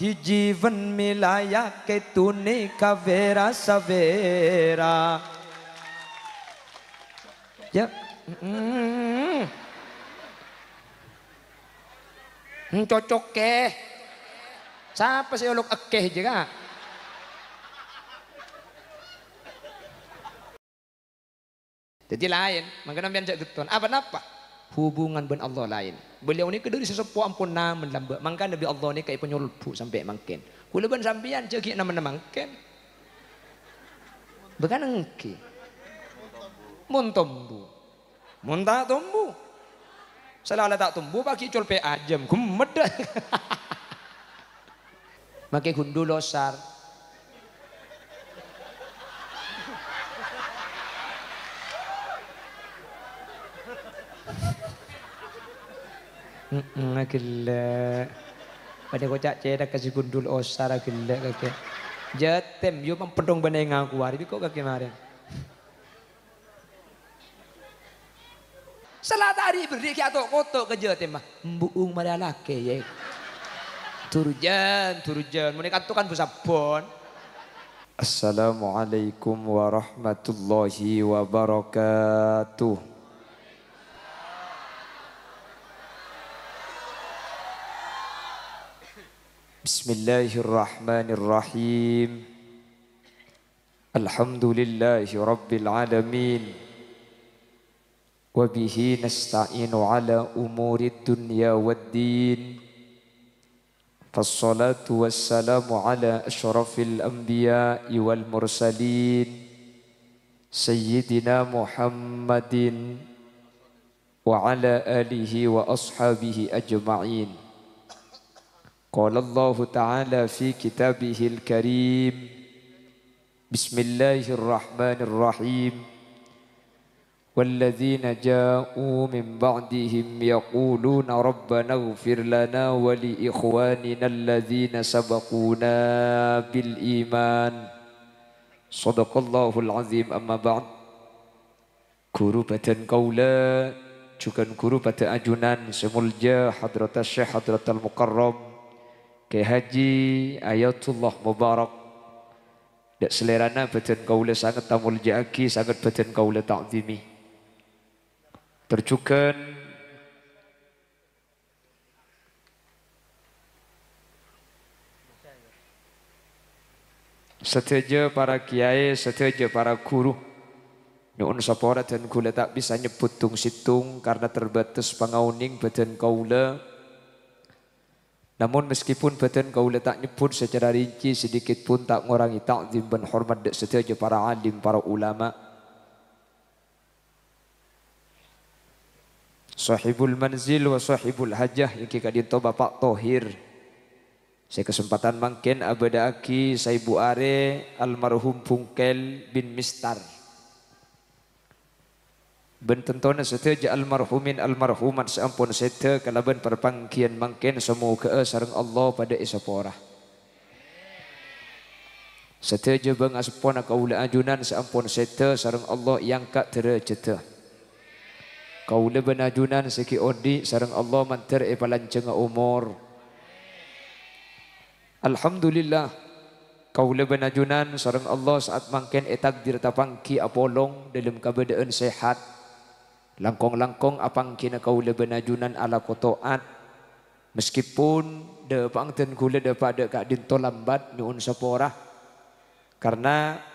ही जीवन मिलाया के तूने कवेरा ya hmm. cocok ke siapa sih ulok ekeh juga jadi lain mangga nambian tuan. apa napa hubungan dengan Allah lain. Beliau ni kedua sesepuh ampun nama lambat. Maka Nabi Allah ni kayak penyulpu sampai mangkin. Kula ben sampean cekik nama-nama mangkin. Bukan engki. Montombu. Monta tumbu. Salah tak tumbu pagi culpe ajam. Gumedah. Makai gundul losar. Mm-mm, ah, gila. Bani kocak cedak kasih gundul osara ah, gila kakek. Jatem, yuk mempedong bani aku hari kok kakek kemarin. Salah tari beri ki atau kotok ke jatem mah. Mbuung mada lake ya. Turjan, turjan. Mereka tu kan bon. Assalamualaikum warahmatullahi wabarakatuh. بسم الله الرحمن الرحيم الحمد لله رب العالمين وبه نستعين على أمور الدنيا والدين فالصلاة والسلام على أشرف الأنبياء والمرسلين سيدنا محمد وعلى آله وأصحابه أجمعين قال الله تعالى في كتابه الكريم بسم الله الرحمن الرحيم والذين جاءوا من بعدهم يقولون ربنا اغفر لنا ولإخواننا الذين سبقونا بالإيمان صدق الله العظيم أما بعد كروبة قولا شكرا كروبة أجنان سملجا حضرة الشيخ حضرة المقرب ke Haji Ayatullah Mubarak dak selerana beten kaula sangat tamul jaaki sangat beten kaula ta'zimi terjukan Setuju para kiai, setuju para guru. Nuun sapora dan kula tak bisa nyebut tung situng karena terbatas pangauning badan kaula namun meskipun betul kau letak nyebut secara rinci sedikit pun tak mengurangi takzim dan hormat dek setiaja para alim, para ulama. Sahibul manzil wa sahibul hajah yang kita dinto Bapak Tohir. Saya kesempatan mangkin abada saya saibu almarhum Pungkel bin Mistar. Ben tentuna seta ja almarhumin almarhuman seampun seta kalau ben perpangkian mangken semua ke sareng Allah pada isapora. Seta je beng asupon kaula ajunan seampun seta sareng Allah yang kat tercerita. Kaula ben ajunan seki odi sareng Allah manter e palancenga umur. Alhamdulillah kau leban ajunan sareng Allah saat mangken etak dirta tapangki apolong dalam kabadean sehat. Langkong-langkong apang kina kaula benajunan ala kotoat. Meskipun de pangten kula de pada kak dinto lambat nyuun seporah. Karena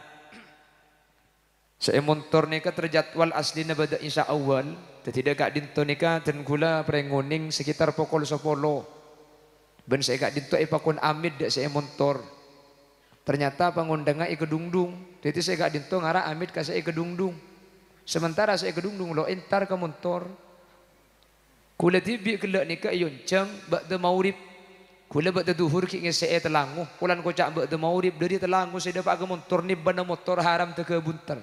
Seemontor nika terjadwal aslina pada insya awal. tetidak kak dinto nika ten kula perenguning sekitar pukul sepuluh. Ben saya kak dinto ipakun amid dak saya montor. Ternyata pangundangnya ikedungdung. Jadi saya kak dinto ngara amid kasih ikedungdung. Sementara saya kedung-dung lo entar ke motor, Kula tibi kelak ni ke yoncang bak de maurib. Kula bak de duhur ki ngesee telanguh. Kulan kocak bak de maurib dari telanguh saya dapat ke motor ni bana motor haram te ke bunter.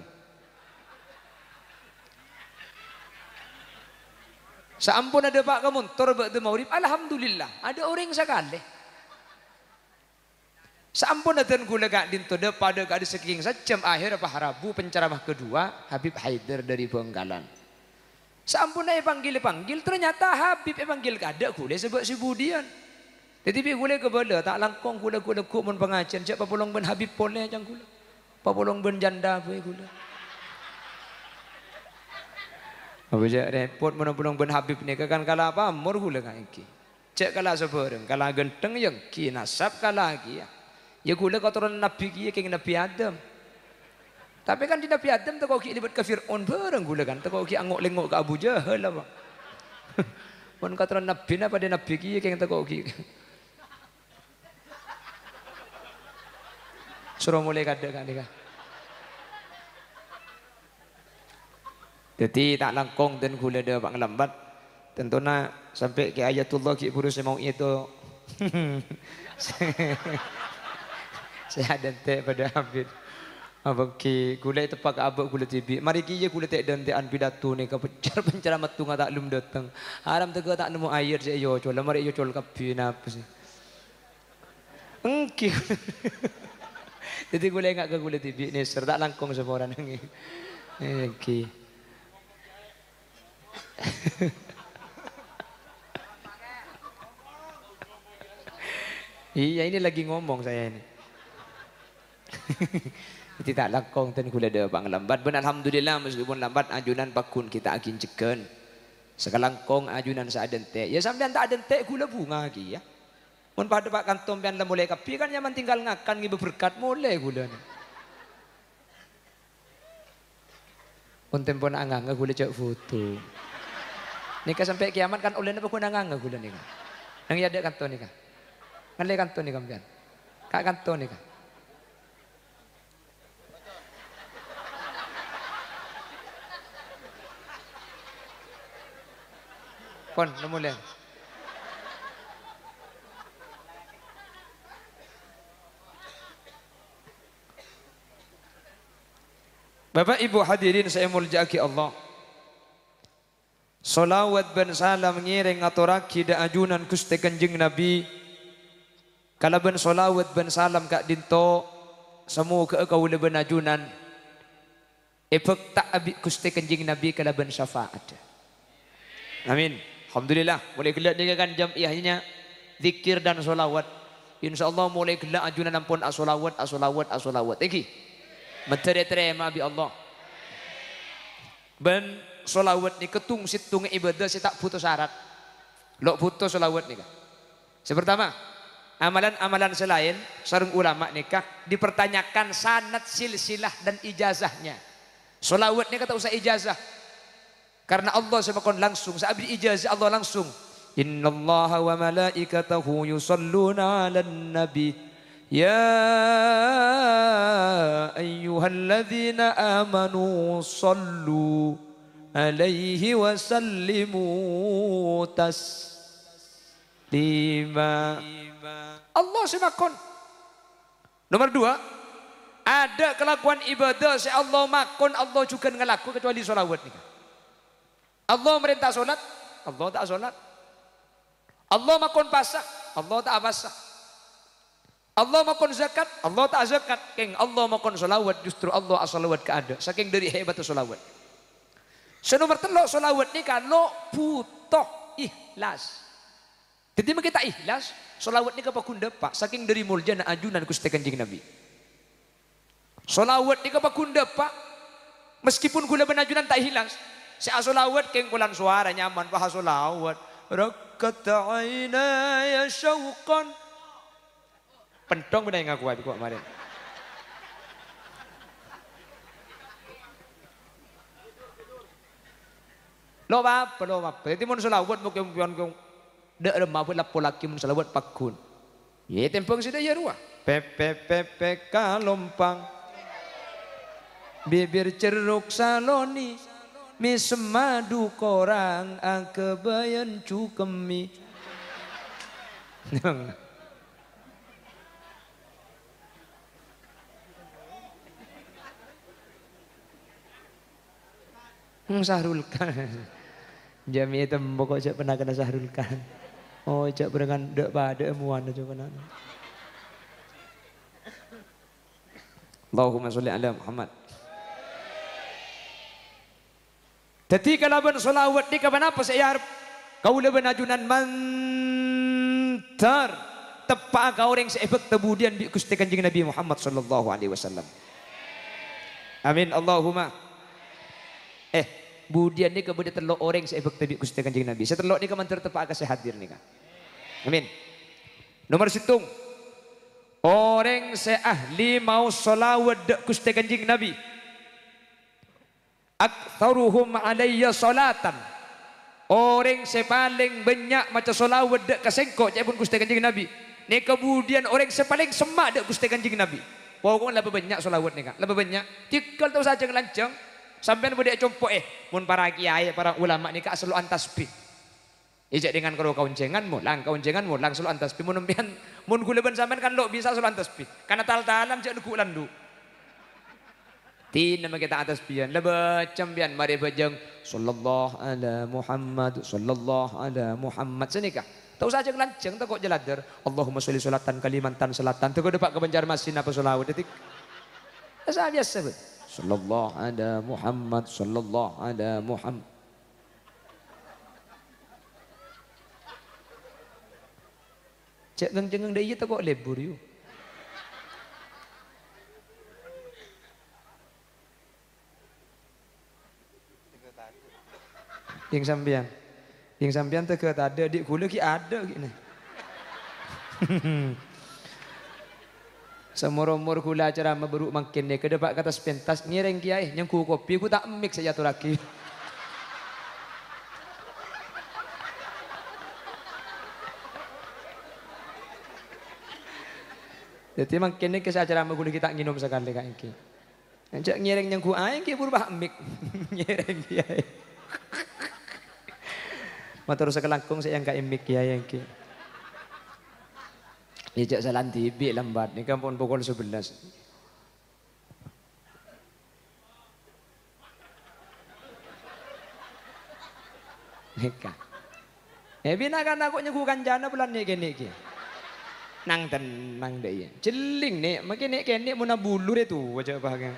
Saampun ada pak ke motor bak de maurib. Alhamdulillah ada orang sekali. Sampun datang gula gak dintode pada gak diseking secem akhir apa harabu penceramah kedua Habib Haider dari Bengkalan. Sampun aja panggil panggil ternyata Habib panggil kada gula sebab si Budian. Jadi gula kebala tak langkong gula gula ku mun pengajian siapa pulang ben Habib pole jang gula. pulang ben janda boy gula. Apa je repot mun pulong ben Habib ni kan kala apa mur gula kan iki. Cek kala sebereng kala genteng yang ki nasab kala ya. Ya gula kotoran Nabi kia ya keng Nabi Adam. Tapi kan di Nabi Adam tu kau kia libat ke Fir'aun bareng gula kan. Tu kau kia angok lengok ke Abu Jahal apa. Pun kotoran Nabi na pada Nabi kia ya keng tu kau Suruh mulai kada kan dia. Kan. Jadi tak langkong dan gula dia pak ngelambat. Tentunya sampai ke ayatullah ki kurus mau itu. Sehat teh pada habib. Abang ki gula itu pakai abang gula tibi. Mari kijah gula teh dan teh anpidatu ni ke pencar pencar amat tunga tak lum datang. Haram tegak tak nemu air je yo col. Mari yo col kapi apa sih? Engki. Jadi gula enggak ke gula tibi ni ser langkong langkung semua orang ni. Engki. Eh, iya ini lagi ngomong saya ini. Kita tak lakong ten gula ada bang lambat. Ben alhamdulillah meskipun lambat ajunan pakun kita akin ceken. sekarang kong ajunan saaden te. Ya sampean tak adente gula bunga lagi ya. Mun pada pak kantong pian mulai kapi kan nyaman tinggal ngakan ngi berkat mulai gula. ni. Unten pun angang gula cek foto. Nikah sampai kiamat kan oleh napa kula angang kula nikah. Nang ya ada kantong nikah. Ngalai kantong nikah pian. Kak kantong nikah. Kon nemule. Bapak Ibu hadirin saya muljaki Allah. Salawat dan salam ngiring aturaki da ajunan Gusti Kanjeng Nabi. Kalau ben salawat ben salam kak dinto semua ke kau leben ajunan. Efek tak abi Gusti Kanjeng Nabi kalau ben syafaat. Amin. Alhamdulillah mulai gelak dengan jamiyahnya zikir dan solawat. InsyaAllah mulai gelak ajunan nampon asolawat, asolawat, asolawat. solawat as-solawat. bi Allah. Ben solawat ni ketung situng ibadah si tak putus syarat. Lok putus solawat ni. Kan. Yang pertama, amalan-amalan selain sarung ulama nikah dipertanyakan sanat silsilah dan ijazahnya. Solawat ni kata usah ijazah. Karena Allah sebakon langsung, sehabis ijazah Allah langsung. Inna Allah wa malaikatahu yusalluna ala nabi. Ya ayyuhalladzina amanu sallu alaihi wa sallimu taslima. Allah semakon. Nomor dua, ada kelakuan ibadah si Allah makon Allah juga ngelaku kecuali solawat nikah. Allah merintah solat, Allah tak solat. Allah makon pasak, Allah tak pasak. Allah makon zakat, Allah tak zakat. Keng Allah makon solawat, justru Allah asolawat keada. Saking dari hebat solawat. Senomor telok solawat ni kalau butuh ikhlas. Jadi kita ikhlas, solawat ni kepakunda pak. Saking dari mulja na ajunan kusti kanjeng Nabi. Solawat ni kepakunda pak. Meskipun gula benajunan tak hilang. Si asulawat king pulang suara nyaman pak asulawat. Rakat ya syauqan. Pendong benar yang ngaku abi kok kemarin. Lo apa, lo apa. Jadi mun selawat mungkin pion kong. Dek remah pun lapo laki mun selawat pakun. Ye tempong sida ya ruah. Pepe pepe kalompang. Bibir ceruk saloni mismadu korang akebayan cukemi. Sahrul Khan. Jami itu pokok cak pernah kena Sahrul Khan. Oh cak berengan dek pada emuan aja pernah. Allahumma sholli ala Muhammad. kalau kalaban solawat di kapan apa saya harap kau leban ajunan mantar tepak kau orang seebek tebudian bi kusti kanjeng Nabi Muhammad sallallahu alaihi wasallam. Amin Allahumma. Eh, budian ni kemudian telok orang seebek tebi kusti kanjeng Nabi. Saya telok ni kemantar tepa kau saya hadir ni kan. Amin. Nomor situng. Orang seahli mau solawat dek kusti kanjeng Nabi aktsaruhum alayya salatan orang sepaling banyak macam solawat dek kasengkok cak pun gusti kanjeng nabi ni kemudian orang sepaling semak dek gusti kanjeng nabi pokoknya lebih banyak solawat ni kak lebih banyak tikal tu saja ngelancang sampai budak compok eh mun para kiai para ulama ni kak selalu antasbih Ijak dengan kalau kau jengan mu, lang kau jengan mu, lang selalu antasbih. Mun nempian, mun gula ben sampean kan lo bisa selalu antasbih. Karena tal talam jangan kulan dulu. Tin nama kita atas pian leba cembian mari bejeng sallallahu ala Muhammad sallallahu ala Muhammad Senika. Tahu saja kelanceng tak kok jelader. Allahumma sholli salatan Kalimantan Selatan. Tengok dapat kebenjar masin apa Sulawesi detik. Asa biasa be. Sallallahu ala Muhammad sallallahu ala Muhammad. Cek geng jengeng dia tak kok lebur yuk. Yang sampean. Yang sampean teu tak ada dik kula ki ada gini. Semua Semur-umur kula acara beruk makin ke kedepak kata sepintas ngiring kiai yang ku kopi ku tak mix saja tu lagi. Jadi makin ni acara kula kita nginum sekali kak Engki. Encik ngiring yang ku aing ki purba mik ngiring kiai. Matur sekelangkung saya enggak imik ya yang ki. Dijak jalan tibi lambat ni kan pun pukul 11. Nikah. Eh bina kan aku nyuguhkan jana bulan ni kini, iki. Nang tenang deh ya. Jeling nih, makin nih kene muna deh tu, wajah bahagian.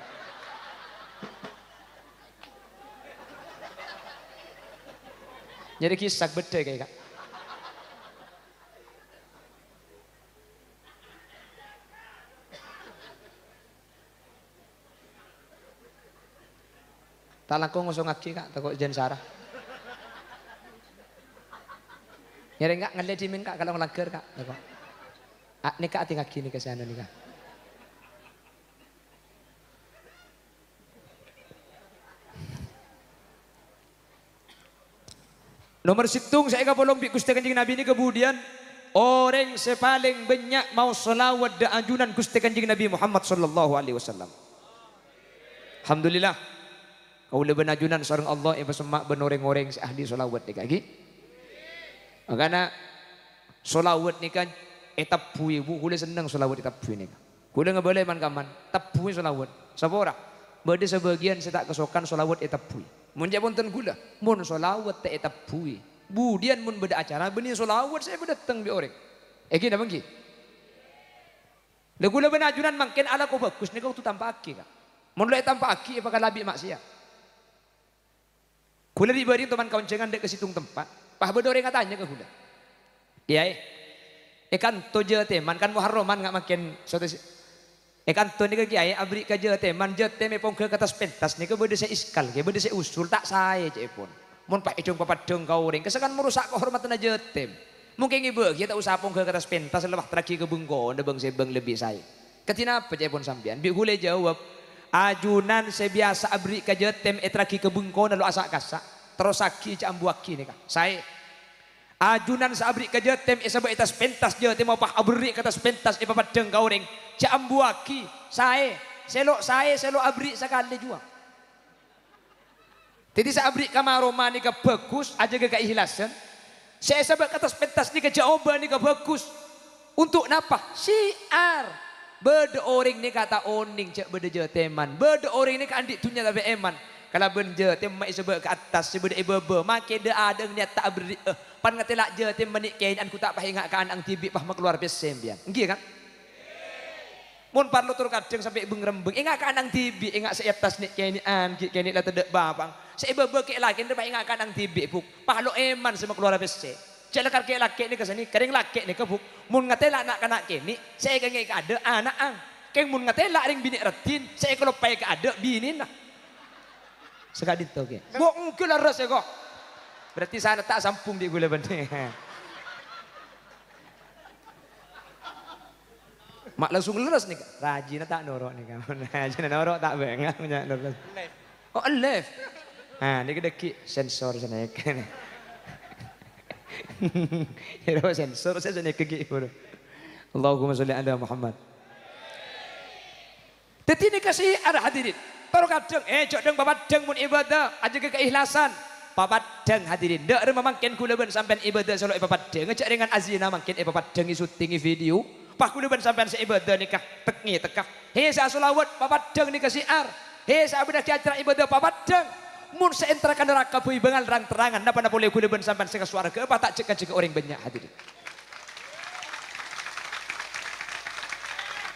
Jadi kisah bete, kayak kak. Talakku ngusung ngaji kak, takut jen sarah. Nyari kak ngeliat dimin kak kalau ngelager kak. Takut. Ah, kak, tinggal gini ke sana kak. Nomor situng saya kapolong bi Gusti Kanjeng Nabi ini kemudian orang sepaling banyak mau selawat dan anjunan Gusti Kanjeng Nabi Muhammad sallallahu alaihi wasallam. Alhamdulillah. Kau lebih ajunan sareng Allah yang semak benoreng-oreng si ahli selawat nika iki. Makanya selawat kan etap eh, pui bu kule seneng selawat etap pui nika. Kule boleh man kaman tap pui selawat. Sapa ora? Bade sebagian saya tak kesokan selawat etap eh, pui. Mun jabonten gula, mun solawat te etap pui. Budian mun beda acara beni solawat saya berdatang bi orek. Eki eh, dah bangki. Lagu lagu ajunan makin ala kau bagus nego tu tanpa aki kak. Mun lo tanpa aki apa labi maksiat. Kula diberi teman kawan jangan dek kesitung situng tempat. Pah orang katanya ke gula. Iya eh. Ikan eh, toje teman kan muharroman nggak makin sotes Eh, kan anton ni kaki ayah abri kerja teh man je teh pun ke atas pentas ni ke benda saya iskal ke benda saya usul tak saya je pun. Mun pak ejong papat dong kau ring kesakan merusak kehormatan aja tem. Mungkin ibu kita usah pun ke atas pentas lepas terakhir ke bengko nda bang lebih saya. Ketina apa je pun sampean bi gule jawab ajunan sebiasa abri kerja tem etraki ke bengko lalu asak kasak terus saki cambuaki ni kak. Saya ajunan sabri kerja tem esabak atas pentas je tem apa abri atas pentas apa eh, papat deng gaureng cambuaki sae selok sae selok abri sekali jua jadi sabri kamar ni ke bagus aja gak keihlasan saya sebab atas pentas ni ke jawaban ni ke bagus untuk napa syiar berde orang ni kata oning cek berde je teman Berdeoring orang ni ke andik tunya tapi eman kalau benje teman sebab ke atas sebab ibu-ibu makin ada ada niat tak beri eh. Pan ngetilak je tim menik kain an ku tak pahingatkan ang tibi pah keluar pesem bian. Nggih kan? Mun parlu tur kadang sampai bengrembeng. Ingat kan ang tibi, ingat saya tas nik kain an, ki kain la tedek babang. Saya bebeke lagi ndak ingatkan ang tibi puk. lo eman sama keluar pesem. Cek lekar ke laki ni kesini sini, kering laki ni ke buk. Mun ngetilak nak kanak kini, saya kengek ada anak ang. Keng mun ngetilak ring bini retin, saya kalau pay ke ada bini nah. Sekadit oke. Kan- Bok engke laras ya kok. Berarti saya tak sampung di gula benih. Mak langsung leres nih. Rajin tak norok nih kamu. Rajin norok tak punya norok Oh left. ah ini deki sensor sana ya kan. Hero ya, sensor saya sana kegi pun. Allahumma sholli ala Muhammad. Tetapi ini kasih ada hadirin. Taruh kadang, eh cok deng bapak deng pun ibadah, aja keikhlasan. Papat papadang hadirin ndak rumah mangkin kula ben sampean ibadah solo papadang ngejak dengan azina mangkin eh, papadang isu tinggi video pak kula sampai sampean seibadah nikah tekngi tekah he sa selawat papadang nikah siar Hei, saya bedah acara ibadah papadang mun seenterakan neraka bui bengal rang terangan napa napa boleh kula sampai sampean suara ke apa tak cek cek orang banyak hadirin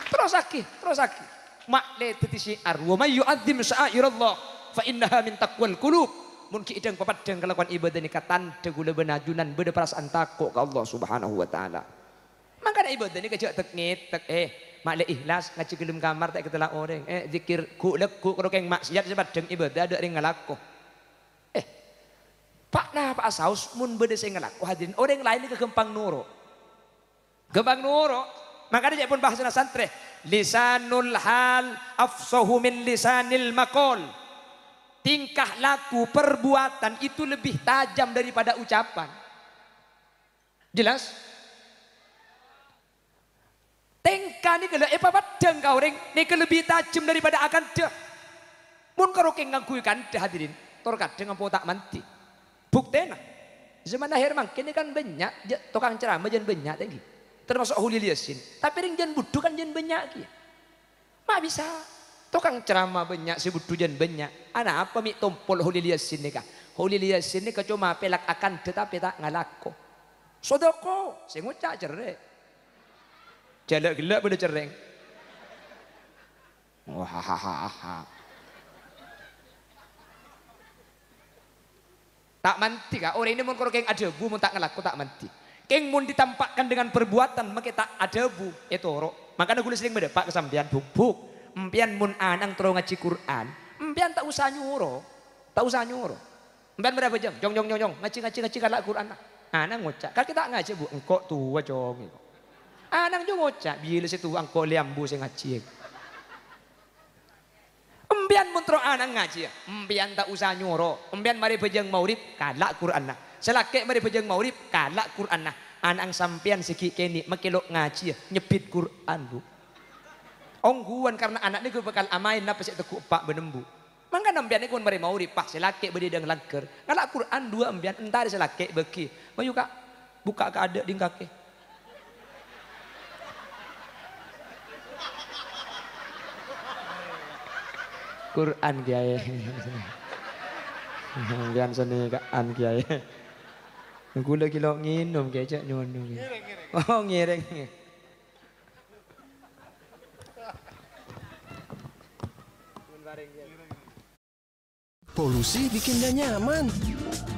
terus aki terus aki mak le titi siar wa may yu'adzim sa'irallah fa innaha min taqwal qulub mun ki ideng papadeng kelakuan ibadah ni katan tegula benajunan beda perasaan takut ke Allah Subhanahu wa taala. Maka ibadah ni kejak tek ngitek eh mak le ikhlas ngaji gelem kamar tak ketela orang eh zikir ku lek ku karo keng maksiat sepadeng ibadah ada ring ngelaku Eh pak nah pak saus mun beda sing ngalako hadirin orang lain ni kegempang nuro. Gempang nuro maka dia pun bahasa santri lisanul hal afsahu min lisanil maqal tingkah laku perbuatan itu lebih tajam daripada ucapan jelas tengka ni kalau apa? Eh, papat deng kau ring ni lebih tajam daripada akan deh mun karo keng nganggu kan hadirin torkat dengan ampo tak manti buktena zaman akhir mang kini kan banyak tukang ceramah jen banyak tinggi termasuk hulil yasin tapi ring jen budu kan jen banyak ki mah bisa Tukang ceramah banyak sebut tujuan banyak. Anak apa mik tumpul hulil yasin ni kah? Hulil yasin ni cuma pelak akan tetapi tak ngalako. Sodoko, saya ngucap cerdik. Jalak gila pada cereng. Wahahaha. Tak manti kah? Orang ini mau kalau keng bu mau tak ngelaku tak manti. Keng mun ditampakkan dengan perbuatan maka tak bu itu orok. Makanya gue sering berdebat kesambian bubuk. Mpian mun anang tro ngaji Quran Mpian tak usah nyuruh tak usah nyuruh Mpian berapa jam jong jong jong jong ngaji ngaji ngaji kalak Quran anang ngocak kan kita ngaji bu engkau tua jong anang jong ngocak bila situ engkau liambu sing ngaji Mpian mun tro anang ngaji ya. Mpian tak usah nyuruh empian mari bejeng maurib kalak Quran selakek mari bejeng maurib kalak Quran anang sampean segi kene makilok ngaji ya. nyebit Quran bu Ongguan karena anaknya gue bakal amain napa sih teguk pak benembu. Mangga nambian ini mari mau ripah selake bedi dengan langker. Kalau Quran dua ambian entar selake beki. Mayu kak buka ke ada di kaki. Quran kiai. Ambian seni kak an kiai. Gula kilo nginum kiai cak nyono. Oh ngiring. Polusi bikin gak nyaman.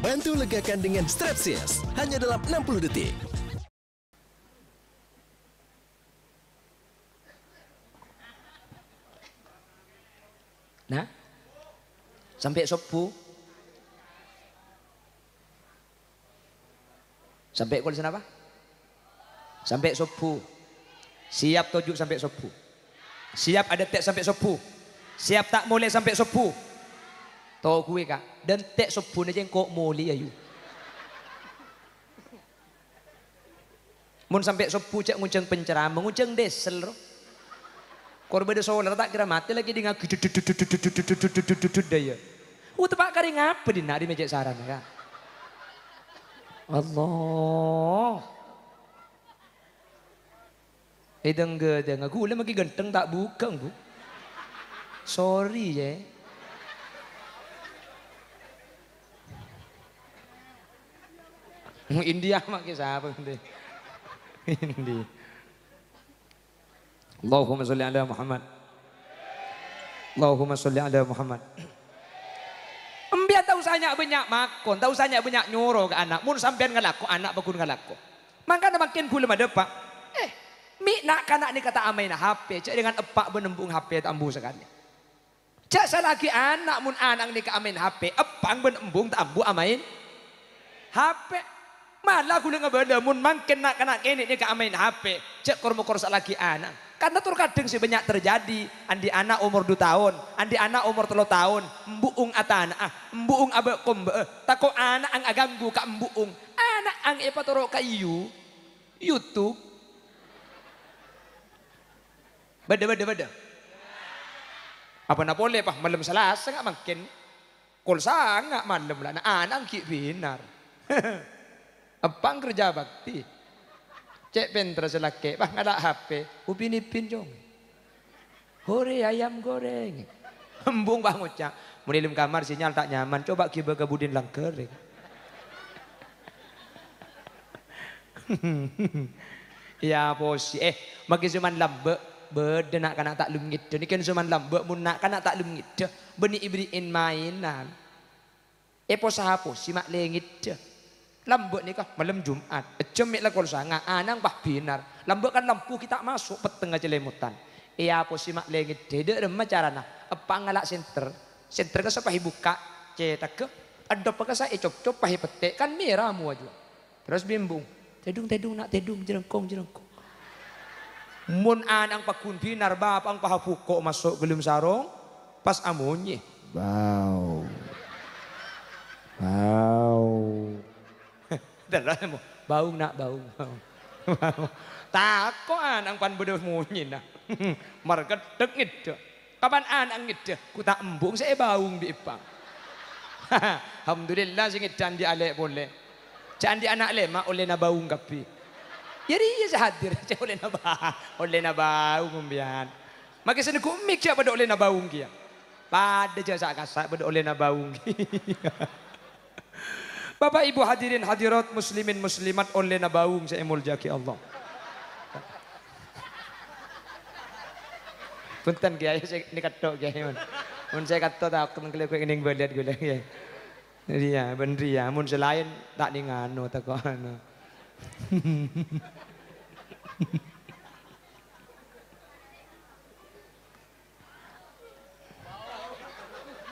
Bantu legakan dengan Strepsils, hanya dalam 60 detik. Nah, sampai subuh. Sampai kulisan apa? Sampai subuh. Siap tujuh sampai subuh. Siap ada tek sampai subuh. Siap tak mulai sampai subuh. Tau gue kak, dan tek sebun aja kok moli ayu. Ya, Mun sampai sebu cek nguceng pencerama, nguceng desel. Korban ada solar tak kira mati lagi di ngaku tepak kari ngapa di nari saran kak? Allah. ganteng tak buka Sorry ya. India makai siapa nanti? Indi. Allahumma sholli ala Muhammad. Allahumma sholli ala Muhammad. Embian tahu usahnya banyak makon, tahu usahnya banyak nyuruh ke anak. Mun sampean ngelaku anak bakun ngelaku. Maka makin gula mada pak. Eh, mi nak kanak ni kata amain HP, cak dengan epak benembung HP tambu sekali. Cak selagi anak mun anak ni ke amain HP, epang benembung tambu amain HP. Malah kulit ngebadamun makin nak kena kene ini gak main HP. Cek kurmu kursa lagi anak. Karena tur kadang sih banyak terjadi. Andi anak umur 2 tahun, andi anak umur 3 tahun, mbuung atana, ah, mbuung abe kumbe. Eh. Tako anak ang aganggu kak mbuung. Anak ang epatoro kayu, YouTube. Beda beda beda. Apa nak boleh pak malam selasa nggak makin. Kulsa nggak malam lah. Anak ki binar. Abang kerja bakti. Cek pen terus laki, bang ada HP, upin ipin jong. Hore ayam goreng. embung bang ucap, menilim kamar sinyal tak nyaman, coba kiba kebudin langkering. ya posi, eh magi zaman lambe, bede nak kanak tak lumit, ni kan zaman lambe, mun nak kanak tak lumit, beni ibriin mainan. Eh posa hapus, simak lengit, Lambuk nikah malam Jumat. Jemik lekol sanga anang bah binar. Lambuk kan lampu kita masuk peteng aja lemutan. Iya apa sih mak lengit dede remah carana. Apa ngalak senter. Senter ke sepahi buka cetak ke. Ada apa saya cop cop pahi pete kan merah mu aja. Terus bimbung. Tedung tedung nak tedung jerengkong jerengkong. Mun anang pakun binar bap paha pahapuko masuk gelum sarong. Pas amunye. Wow. Wow. Dalan mo. Baong na, baong. Takoan ah, ang panbudo munyin na. Marketek ngidyo. Kapan an ah, ang ngidyo? Kuta embung sa baong di ipang. Alhamdulillah singit candi ale boleh. Candi anak le ma oleh na baung kapi. Yari iya sahadir oleh na ba oleh na baung umbian. Maka sana kumik siapa oleh na baung kia. Pada jasa kasar pada oleh na baung kia. Bapak Ibu hadirin hadirat muslimin muslimat oleh nabawung saya muljaki Allah. Punten kiai saya ini katok kiai mun. Mun saya katok tak kena kelek ning balet gula kiai. Iya, bener ya. Mun selain tak ningano tak kono. Anu.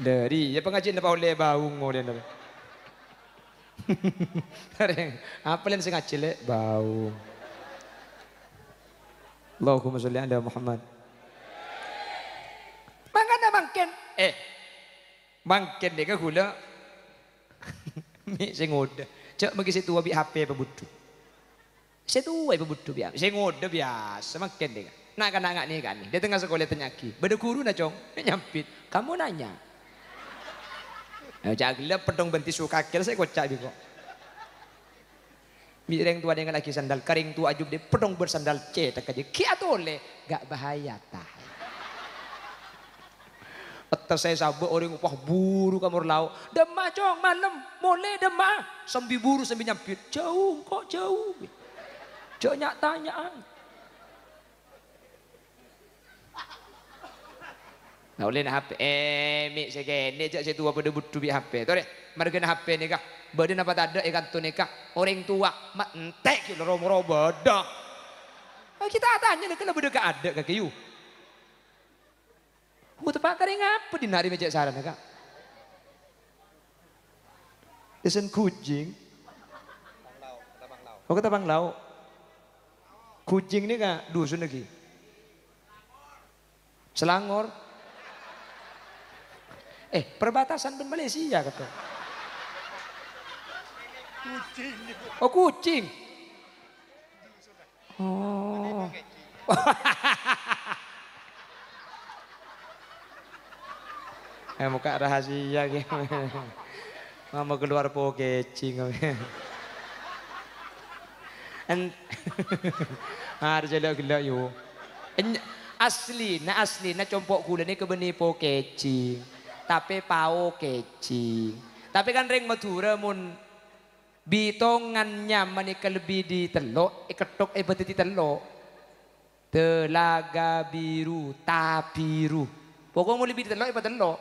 Dari ya pengajian dapat oleh baung oleh nabaung. Apel yang sengaja jelek bau. Allahumma sholli ala Muhammad. Mangana mangkin. Eh. Mangkin dia ke gula. Mik sing ngoda. Cak magi situ abi HP apa butuh. Situ apa butuh biasa. Sing ngoda biasa mangkin dia. Nak kan ni kan ni. Dia tengah sekolah tanya ki. Beda guru na cong. Nyampit. Kamu nanya. Eh, jagila pedong benti kira saya kocak biko. Mireng tua dengan lagi sandal kering tua ajub dia pedong bersandal C tak aja kia tole gak bahaya tah. Atau saya sabu orang upah buru kamar lau demah cong malam mulai demah sambil buru sambil nyampit jauh kok jauh. Jauh nyatanya. Ah. Nah, oleh nak HP, eh, mik sekene jak situ apa dia butuh bi HP. Tore, marga HP ni kah? Bade napa tak ada e ikan tu nikah? Orang tua, mak entek ki loro moro bodoh. Kita tanya dia kena bade ka ada ka kiu. Ku tepat kare ngapa di nari mejak saran kah? Desen kucing. Oh kata Bang Lau. Kucing ni kah dusun lagi. Selangor, Eh perbatasan dengan Malaysia kata. Kucing. Oh kucing. Oh. eh muka rahasia gitu. Mama keluar po kecing. En harus ah, jelek gelak yo. Asli, na asli, na compok kula ni kebeni po kecing tapi pau keji. Tapi kan ring Madura mun bitongannya menikah lebih di telok, iketok eh, e eh, di telok. Telaga biru, tabiru. Pokoknya mau lebih di telok, eh telok.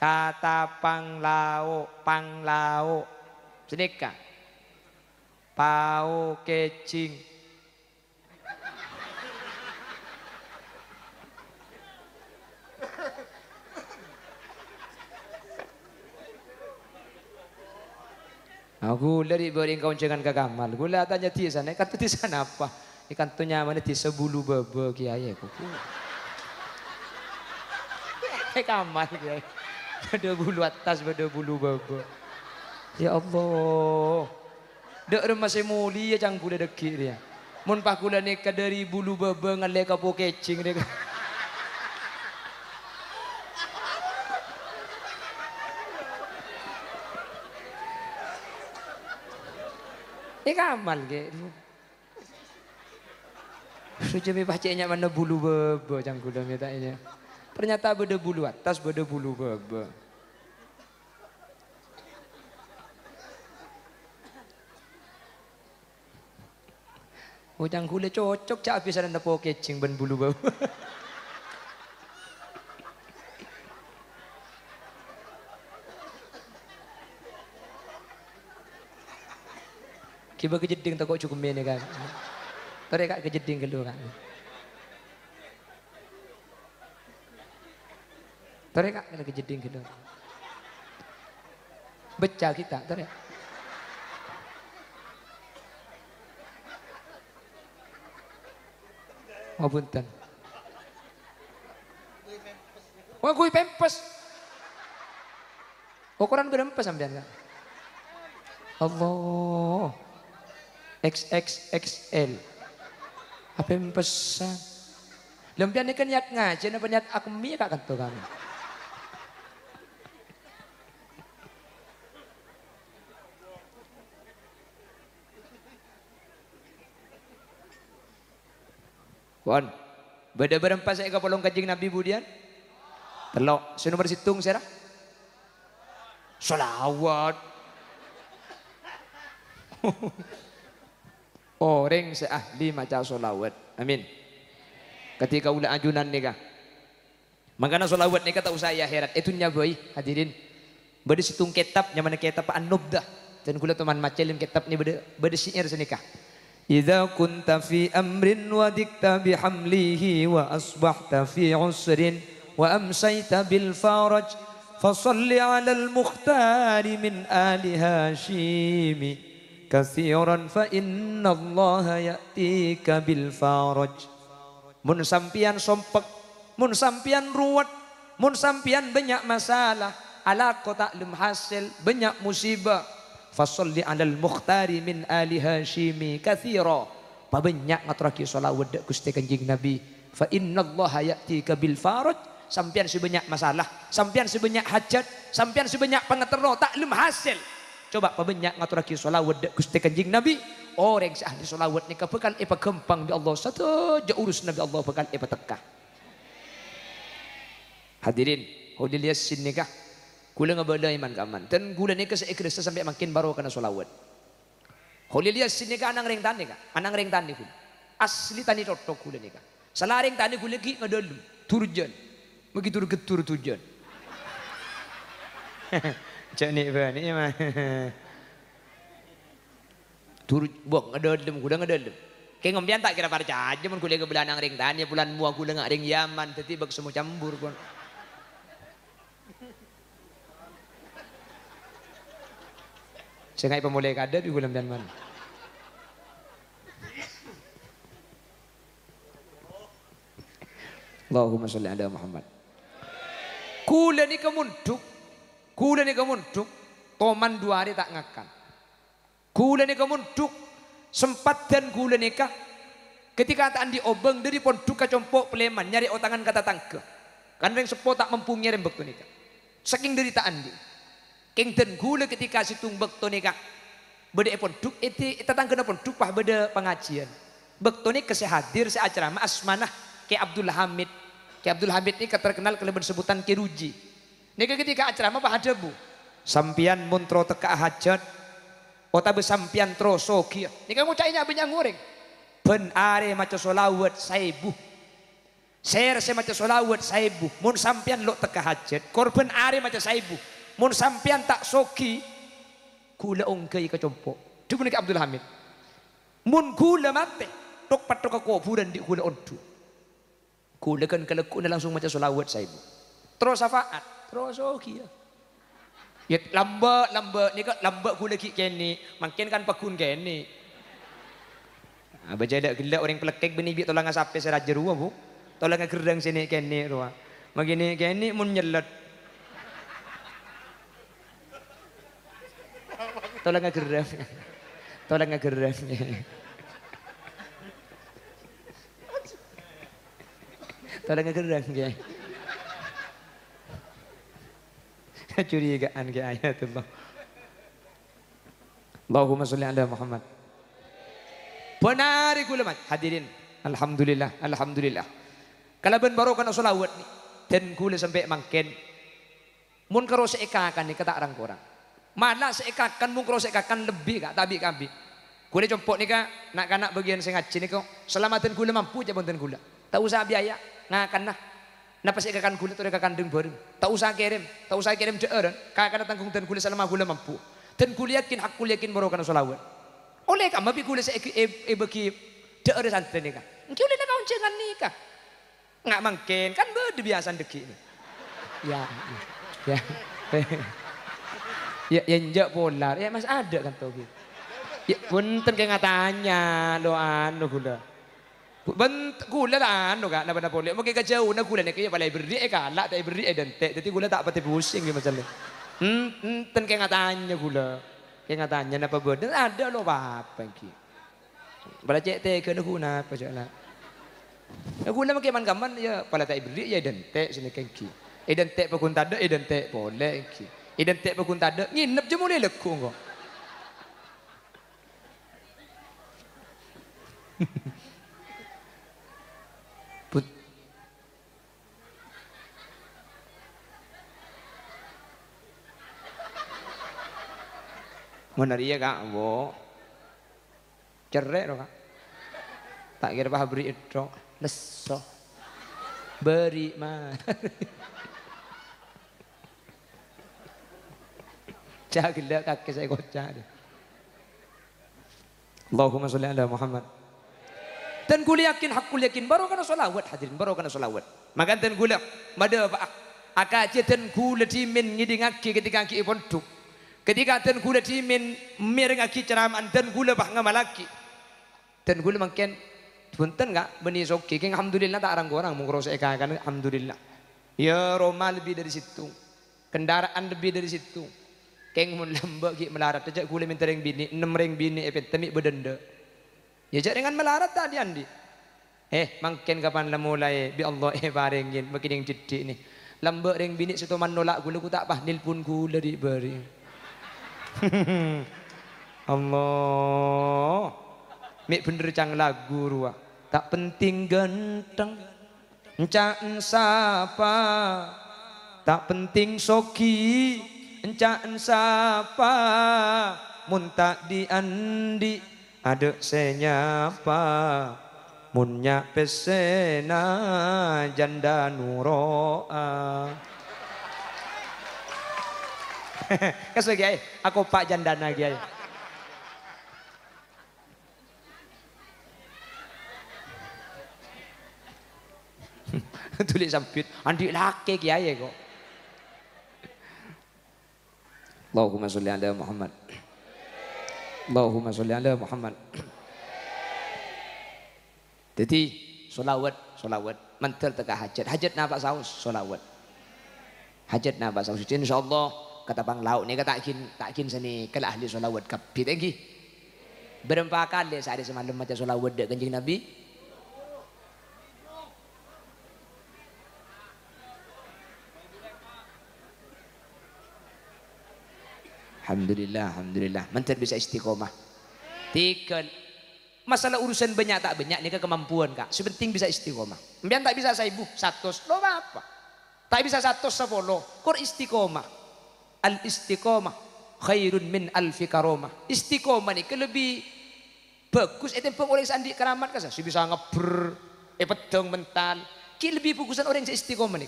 Kata panglao, panglao. Sedekah. Pau kecing, Aku dari beri kau jangan ke kamal. Gula tanya di sana, kata di sana apa? Ikan tu mana di sebulu bebe kiai aku. Kiai kamal kiai. Beda bulu atas, ada bulu bebe. Ya Allah. Dek rumah saya mulia ya, jangan gula dekik dia. Mun pakula ni dari bulu bebe ngalek kapok kecing dia. Kan. Eh kaman ke? Suci mi bacanya mana bulu bebe jang gula mi tanya. Ternyata beda bulu atas beda bulu bebe. Ujang oh, gula cocok cak bisa ada poke cing ben bulu bebe. Kiba kejeding tokok cukup mene kan. Tore kak kejeding keluar. Kan. Tore kak kena kejeding keluar. Beca kita, tore. Oh, Ngapunten. Wah oh, gue pempes. Ukuran gue pempes sampean kan. Allah. XXXL. Apa yang pesan? Lempia ini kan niat ngaji, apa niat akmi kak kanto kami. Wan, beda berempat saya Polong kajing Nabi Budian. Telok, saya nomor situng saya Salawat. orang di maca solawat. Amin. Ketika ulah ajunan nikah. Makanya solawat nikah tak usah herat. Itu nyabai hadirin. Bade situng kitab yang mana kitab An-Nubdah. Dan kula teman lim kitab ni bade bade syair senikah. Idza kunta fi amrin wa dikta hamlihi wa asbahta fi usrin wa amsayta bil faraj فصل al muhtari min ali hashimi kasiran fa Inna innallaha ya'tika bil faraj mun sampian sompek mun sampian ruwet mun sampian banyak masalah ala kota lum hasil banyak musibah fasalli alal mukhtari min ali hashimi kathira pabanyak ngaturaki selawat dak Gusti Kanjeng Nabi fa Inna innallaha ya'tika bil faraj sampian sebanyak masalah sampian sebanyak hajat sampian sebanyak tak taklum hasil Coba ngatur ngaturaki solawat gusti kanjing Nabi. Orang si ahli solawat ni kepekan ipa kempang di Allah. Satu je urus Nabi Allah pekan ipa tekah. Hadirin, hodilias ya sini kah? Kula ngebeda iman kaman. Dan kula ni ke seikrisa sampai makin baru kena solawat. Hodilias ya sini kah anang ring tani kah? Anang ring tani pun Asli tani totok kula ni kah? ring tani kula ki ngedolum. Turjan. Begitu getur tujuan. Cak ni berani mah. turut buang ngedelem kuda ngedelem. Kengom pian tak kira parca aja pun kuliah ke belanang ring tanya bulan muak kuliah ngak ring Yaman teti bak semua campur kon. Sengai pemulai kada di bulan dan mana. Allahumma sholli ala Muhammad. Kula ni kemunduk Kula nika munduk, toman dua hari tak ngakan. Kula nika munduk, sempat dan kula nika ketika tak andi obeng dari pon duka compok peleman nyari otangan kata tangke. Karena yang sepo tak mempunyai rembek nika. Saking dari tak andi. King dan gula ketika situng bekto nika beda pon duk iti tetangkena pon duk pah beda pengajian. Bekto ni kesehadir seacara acara ma asmanah ke Abdul Hamid. Ke Abdul Hamid ini terkenal kelebihan sebutan Kiruji. Niki ketika asrama Pak Hadebu. Sampian muntro teka hajat. Kota besampian troso kia. Niki ngucainya abis nguring. Ben are maca solawat saibu. Ser se maca solawat saibu. Mun sampian lo teka hajat. Korban are maca saibu. Mun sampian tak sogi, gula ongkai kecompok. Dugu niki Abdul Hamid. Mun kula mati. Tok patok kuburan di kula ondu. Gula kan kelekun langsung maca solawat saibu. Terus syafaat kia, Ya lamba ya, lamba ni kan lamba guna kik kene. Makin ah, kan pekun kene. Ha baca gila orang pelekek bini bi tolong sampai seraja ruah bu. Tolong gerang sini kene ruah. Magini kene mun nyelet. tolong ngegerem tolong ngegerem tolong ngegerem ya Saya curigaan ke Allah. Allahumma salli ala Muhammad. Benar gulaman. Hadirin. Alhamdulillah. Alhamdulillah. Kalau ben baru kena solawat ni. Dan gula sampai mangken. Mun karo seikakan ni kata orang kurang. Malah seikakan mun karo seikakan lebih kak tabi kambi. Gula compok ni kak. Nak kanak bagian sengaja ni kok. Selamatin gula mampu je bonten gula. Tak usah biaya. Ngakan lah. Napa sih kakan gula tuh kakan deng bareng. Tak usah kirim, tak usah kirim deer. Kakak tanggung dan gula selama gula mampu. Dan gula yakin aku yakin merokan solawat. Oleh kamu bi gula saya e, e, e bagi deer santai nikah. Engkau udah kau jangan nikah. Nggak mungkin kan berde biasa deki ini. Ya, ya, ya, ya ya. ya, Ya mas ada kan tau gitu. Ya punten kayak ngatanya doa, lo anu gula. Bent, gula tak anu kak, nak boleh. Mungkin kat jauh, nak gula ni kaya balai beri, eh kak, lak tak beri, eh dan Jadi gula tak pati pusing ni macam ni. Hmm, hmm, ten kaya nak tanya gula. Kaya nak tanya, apa buat? Dan ada lo apa-apa ni. Bala cek tek, kena guna apa cek lak. Nak guna makin man-gaman, ya, pala tak beri, ya dan sini kan ki. Eh dan tek pun tak ada, eh dan boleh kan ki. Eh dan tek pun tak ada, nginep je boleh kau. Bener iya kak, bu. Cerek kak. Tak kira paham beri itu. Lesoh. Beri mana. Jaga kaki saya kocak. Allahumma salli ala Muhammad. Dan gue yakin gue yakin baru karena solawat hadirin baru karena solawat. Maka dan gulak mada pak akaje dan lebih min ngidingaki ketika aki pun duk. Ketika ten gula timin miring aki ceraman ten gula bah ngamalaki. Ten gula makin punten enggak Benih soki. Keng alhamdulillah tak orang orang mengurus eka kan alhamdulillah. Ya Roma lebih dari situ. Kendaraan lebih dari situ. Keng mun lembek ki melarat tejak gula minta ring bini, enam ring bini epet temik bedenda. Ya jak dengan melarat tadi andi. Eh, makin kapan lah mulai bi Allah eh barengin makin yang jadi ni. Lembek ring bini situ manolak nolak gula ku tak pah pun gula diberi. Allah. Mik bener cang lagu ruak. Tak penting genteng. Encaan sapa. Tak penting soki. Encaan sapa. Mun tak diandi. Ada senyapa. Mun pesena. janda nuroa. Kesel kan kiai, aku Pak Jandana kiai. Tulis sambit, Andi laki kiai kok. Allahumma sholli ala Muhammad. Allahumma sholli ala Muhammad. Jadi solawat, solawat, mental teka hajat, hajat napa saus, solawat. Hajat napa saus, insya Allah kata bang lauk ni kata kin tak kin sini kalau ahli solawat kapi tegi berempat kali sehari semalam macam solawat dek kanjeng nabi Alhamdulillah, Alhamdulillah. Mentar bisa istiqomah. Tiga. Masalah urusan banyak tak banyak ni ke kemampuan kak. Sepenting bisa istiqomah. Kemudian tak bisa saya ibu satu, lo apa? Tak bisa satu sepuluh. Kur istiqomah al istiqomah khairun min alfi karomah istiqomah ni lebih bagus itu oleh sandi keramat kan si bisa ngeber eh pedang mental ki lebih bagusan orang yang istiqomah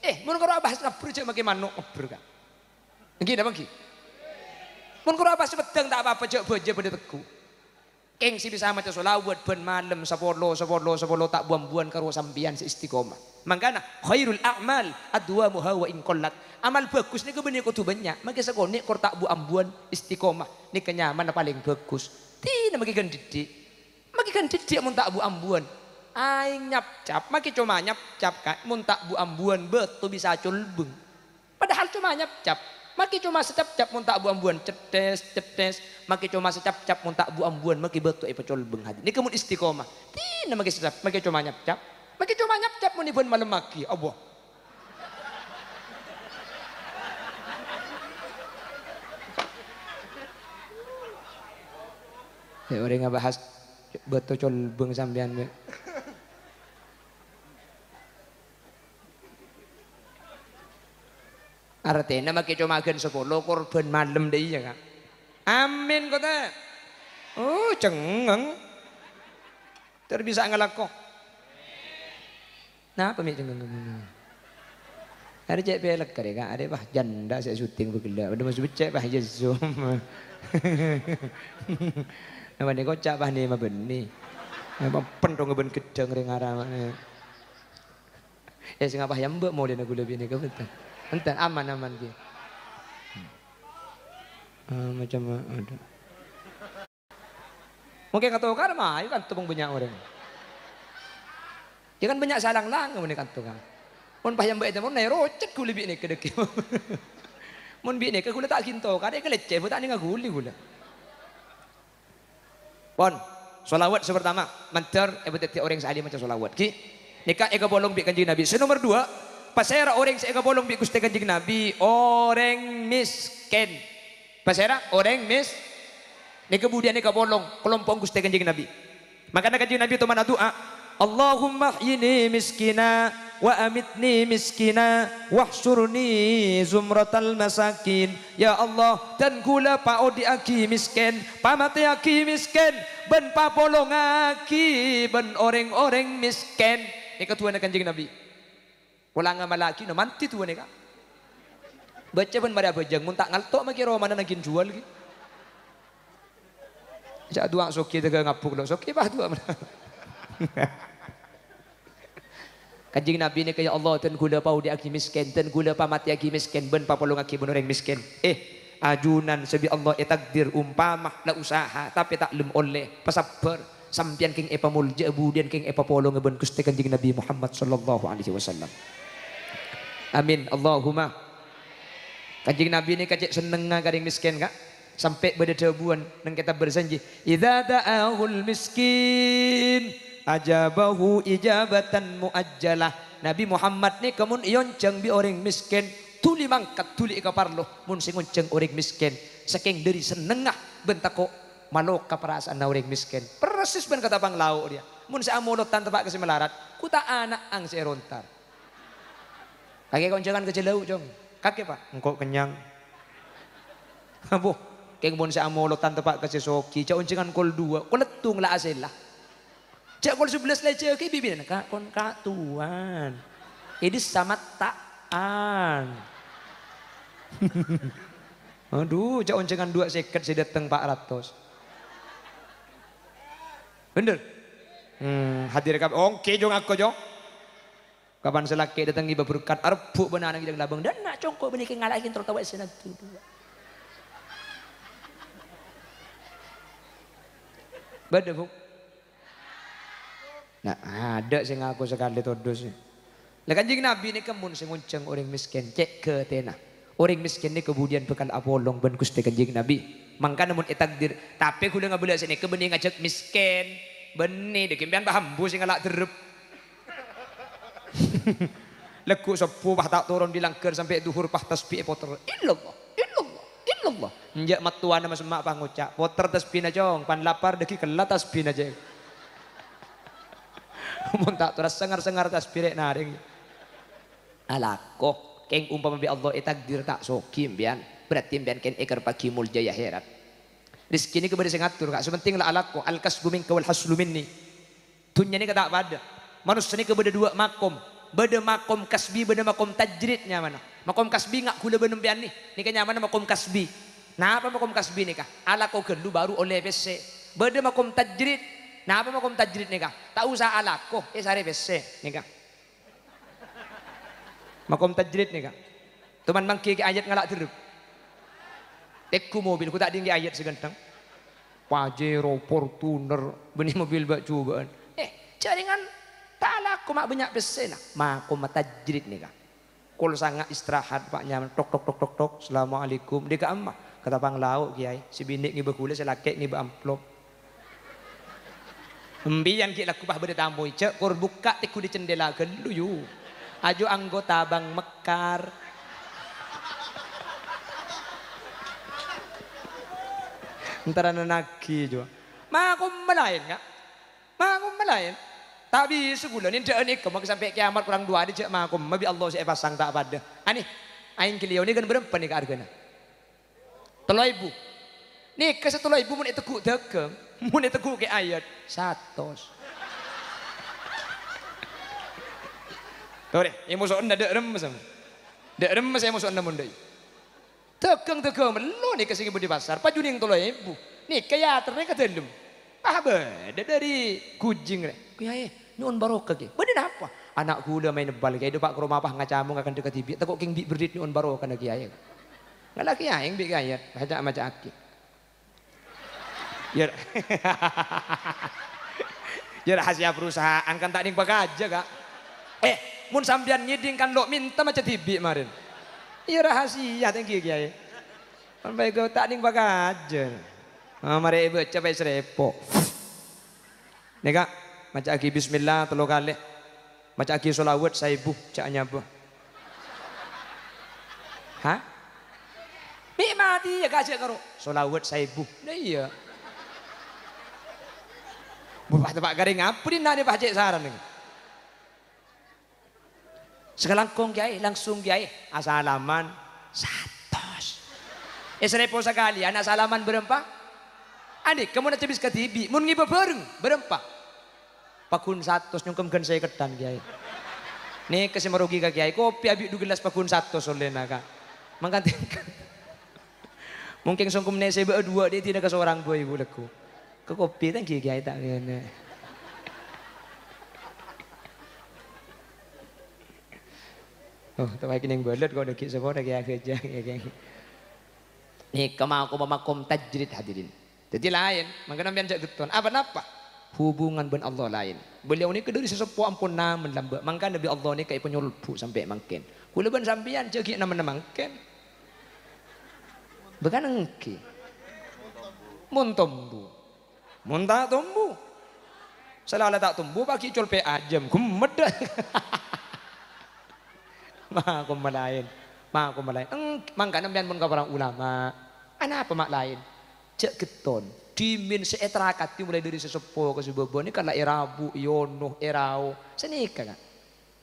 eh mun karo bahas ngeber bagaimana? makin manuk ngeber kan nggih napa nggih mun karo bahas pedang tak apa-apa cek bojo benda teguh Keng si bisa maca solawat ben malam sepuluh sepuluh sepuluh tak buang-buang karo sambian si istiqomah. Mangkana khairul a'mal Adua muhawa Inkolat. Amal bagus niku benih ya kudu banyak. Mangke sekolah kur tak bu ambuan istiqomah. Nih kenyaman paling bagus. Tina mangke kan didik. Mangke kan didik mun tak bu ambuan. Aing nyap cap, mangke cuma nyap cap kan mun tak bu ambuan betul bisa culbeng. Padahal cuma nyap cap. Maki cuma secap-cap mun tak bu ambuan cetes cetes. Maki cuma secap-cap mun tak bu ambuan maki betul ipa culbeng hadi. Nih kemun istiqomah. nih mangke secap, mangke cuma nyap cap. Maki cuma nyap cap mun ibun malam maki. Allah. Ya udah nggak bahas buat cocol beng sampean be. Artinya maki cuma agen sepuluh korban malam deh ya kak. Amin kota. Oh cengeng. Terbisa ngelakok. Nah pemik cengeng Ada cek pelek kare kan, ada bah janda saya syuting begila, ada masuk cek bah jazum. Namane kocak pahne mabeni. Apa pentong ngeben gedang ring aramane. Ya sing apa ya mbok mau dene gula bini kebetan. Enten aman-aman ki. Ah, macam ada. Mungkin kata karma, itu kan tepung banyak orang. Dia ya kan banyak salang lang kemudian kan tukang. Mun payam bae mau naik rocet gula bini? nek kedeki. Mun bi nek gula tak kinto, kadang keleceh, tak ning guli gula. Pon, solawat sepertama. Mencer, ibu eh, tetik orang sehari macam solawat. Ki, Nika ega bolong bi kanjeng Nabi. Se nomor dua, pasera orang se ega bolong bi kuste kanjeng Nabi. Orang miskin. Pasera orang mis. Nika budi ane bolong kelompok kuste kanjeng Nabi. Maka nak kanjeng Nabi tu mana doa? Ah, Allahumma ini miskinah wa amitni miskina wahsyurni zumratal masakin ya Allah dan gula pao diagi miskin pamati agi miskin ben papolong agi ben orang-orang miskin ini ketuanan kanjeng Nabi ulang malaki no manti tuan ka baca ben mari abajang mun tak ngaltok makira mana nakin jual ki Jak dua sokir tega ngapuk lo sokir bah dua Kanjeng Nabi ini kaya Allah ten gula pau di aki miskin, ten gula pamati aki miskin, ben papolong aki benuring miskin. Eh, ajunan sebi Allah etakdir eh, umpama la usaha tapi tak taklum oleh pasabar sampian king epa mulja dan king epa polo ngeben Gusti Kanjeng Nabi Muhammad sallallahu alaihi wasallam. Amin. Allahumma. Kanjeng Nabi ini kacik seneng kadang miskin kak. Sampai berdedabuan nang kita berjanji, "Idza da'ahul miskin" ajabahu ijabatan muajjalah Nabi Muhammad ni kemun yonceng bi orang miskin tuli mangkat tuli ka parlo mun ceng orang miskin saking dari senengah bentako malok ka na orang miskin persis ben kata Bang lau dia mun sa amolotan tapak kasi melarat kuta anak ang si rontar kakek koncengan kecil lau jong kakek pak engkau kenyang Abu, keng mun sa amolotan tapak kasi soki, cak uncingan kol dua, koletung la asel lah. Cek kon sebelas lece ke bibin kak kon kak tuan. Ini sama taan. Aduh, cak oncengan dua seket saya datang Pak Ratos. Bener? Hmm, hadir kap. Oh, oke, jong aku jong. Kapan selaki datang di berkat arbu benar anak yang labang dan nak congkok benih ngalahin tertawa senat tuh. bener bu. Nah, ada sing aku sekali todus. Lah kanjeng Nabi ini kemun sing unceng orang miskin cek ke tena. Orang miskin ini kemudian bukan apolong ben Gusti kanjeng Nabi. Mangka namun etakdir, tapi kudu ngabeula sini kebening ngajak miskin. Beni dikimpian paham bu sing ngalak derep. Legu sepuh pah tak turun dilangker sampai duhur pah tasbih eh, poter. Illallah, illallah, illallah. Njak matuan nama semak pangucak. Poter tasbih na jong, pan lapar deki kelat tasbih na jeng mun tak turas sengar-sengar tas pirek naring. Alak keng umpama bi Allah eh, takdir tak sokim bian. Berarti bian keng ekar pagi muljaya herat. Rizki ini kepada saya ngatur kak. Sementing lah alak alkas al kasbu haslu minni. Tunya ini kata pada. Manusia ini kepada dua makom. Beda makom kasbi, beda makom tajridnya mana. Makom kasbi ngak kula benum bian ni. Ini kanya mana makom kasbi. Nah apa makom kasbi ni kah? Ala gendu baru oleh besi. Beda makom tajrid Napa mo kum tajrid Tak usah alak eh E sare besse kak. Makom tajrid Teman bang mangki ayat ngalak teruk. Teku mobil ku tak dinggi ayat segenteng. Pajero, Fortuner, beni mobil bak cubaan. Eh, jaringan tak ku mak banyak nak. Mak ku matajrid kak. Kul sangat istirahat pak nyaman. Tok tok tok tok tok. Assalamualaikum. Dia ke amma. Kata bang lauk kiai. Si binik ni berkulit, si lakek ni beramplop. Mbian ki laku bah beda tamu kur buka tiku di cendela gelu yu. Aju anggota bang mekar. Ntar nagi juga. Ma aku melayan ya. Ma aku melayan. Tapi sebulan ini dia nikah mau sampai kiamat kurang dua hari cek ma aku mabi Allah saya pasang tak pada. Ani ah, aing kiliau ini kan berapa nikah harganya? Telur ibu. Nih ke satu ibu mun itu ku dekem. Muni teguh ke ayat satos. Tuh deh, yang musuh anda dek remes sama. Dek remes yang musuh anda mundai. Tegang, tegang, melu nih kesini di pasar. Pak Juning tolong ibu. Nih kayak ternyata ketendem. Ah beda dari kujing deh. Kaya eh, nyun barokah ke. Bener apa? Anak gula main balik. kayak itu pak ke rumah apa ngacamu akan dekat ibu. Tekok king bi berdit nyun barokah lagi ayah. Nggak lagi ayah yang bi kaya. Baca macam. akik. Ya. ya rahasia perusahaan kan tak ning aja kak. Eh, mun sampean nyiding kan lo minta macam tibi kemarin. Ya rahasia tinggi kiai. Kan baik kau tak ning aja. Ah, mari ibu capai serepo. Nih kak, macam lagi bismillah telu kali. Macam aki solawat saya bu, cak nyabu. Hah? bi mati ya kak cak karo. Solawat saya Nah, iya. Bubah tempat garing apa dia nak dia pacik saran Sekarang Sekalangkong kiai langsung kiai asalaman satos. Eh serepon sekali anak salaman berempat. Adik kamu nak cebis ketibi mun ngiba bareng berempat. Pakun satos nyungkemkan saya ketan kiai. Nih kasih merugi ke kiai kopi abik du gelas pakun satos oleh nak. Mangkat Mungkin sungkum nese berdua dia tidak ke seorang dua ibu leku. Kok kopi teng nggih kiai tak ngene. Oh, tak kene bolet kok ndek sapa ndek aja ya keng. Nika ma'akum makum tajrid hadirin. Jadi lain, mangkana biar jatuh tuan. Apa napa? Hubungan ben Allah lain. Beliau ni kedua sesepu ampun namen lamba. Mangkana bi Allah ni kai penyulbu sampai mangkin. Kuleban ben sampean jagi namen mangken. Bukan engke. Muntombu. Muntah tumbuh selala tak tumbuh bagi culpe ajem gumed mah gumed lain mah gumed lain eng mangka nembian mun orang ulama Anak apa mak lain cek keton dimin seetrakat mulai dari sesepuh ke sebebo ini karena erabu yono erau senika kan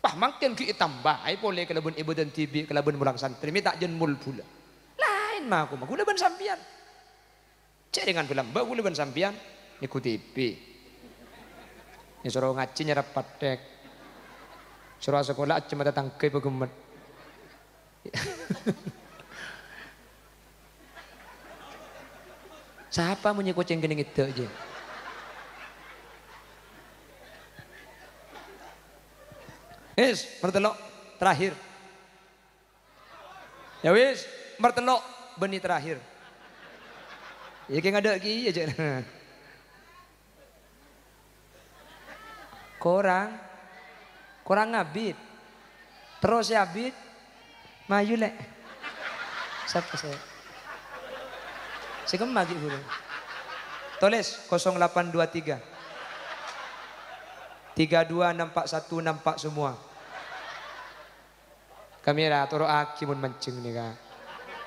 Pah makin ki tambah Ayo boleh kelebun ibu dan tibi kelebun mulang santri Minta tak jen mul pula. Lain mah aku gula ban sampian. Cek dengan film mbak gula ban sampian. Niku tipi. Disuruh ngaji nyerap patek, Suruh sekolah cuma datang ke pegemet. Siapa punya kucing gini itu aja? Is, mertelok terakhir. Ya wis, mertelok benih terakhir. Ya kayak ada ki aja. Kurang. Kurang ngabit. Terus ya abit. Mayu lek. Siapa saya? Saya magi guru. Tulis 0823. 3264164 semua. Kamera turu aki mun mancing nih kak.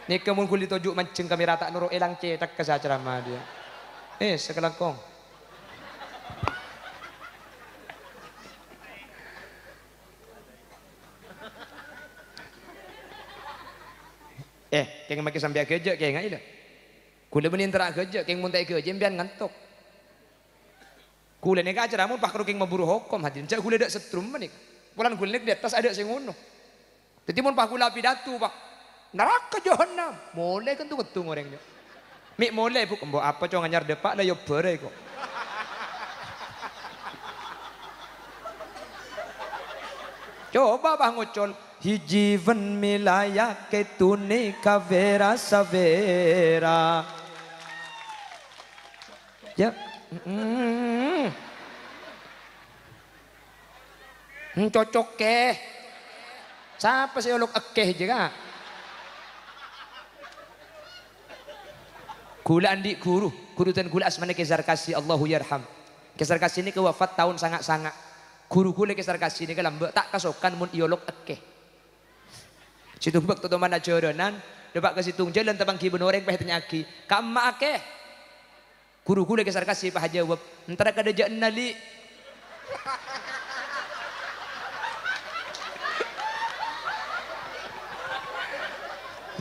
Nih kemun kulit tujuk mancing kamera tak nuruk elang cetak kesacara dia. Eh sekelangkong. Eh, keng makin sampai kerja keng aja dah. Iya. Kula benin terak kerja, keng muntai kerja biar ngantuk. Kula ni aja, namun pak keng memburu hukum hati. Cak kula dak setrum menik. Pulan kula nega di atas ada sing ngono. Tadi pun pak kula pidato pak. Neraka jahanam. Mulai kentu ketu orangnya. Mik mulai bukan mbok apa cong nyar depak lah yo berai kok. Coba bah ngucul, ही जीवन मिलाया के तूने vera ya hmm. cocok ke siapa sih uluk ekeh juga gula andi guru guru dan gula asmane kesar kasih Allahu yarham kesar kasih ini ke wafat tahun sangat sangat guru gula kesar kasih ini ke tak kasokan mun iolok ekeh Situng bak to mana joronan, depak ke situng jalan tabang ki benoreng peh tenyaki. Ka emak akeh. Guru guru kesar kasih pah jawab, entar ada jaen nali.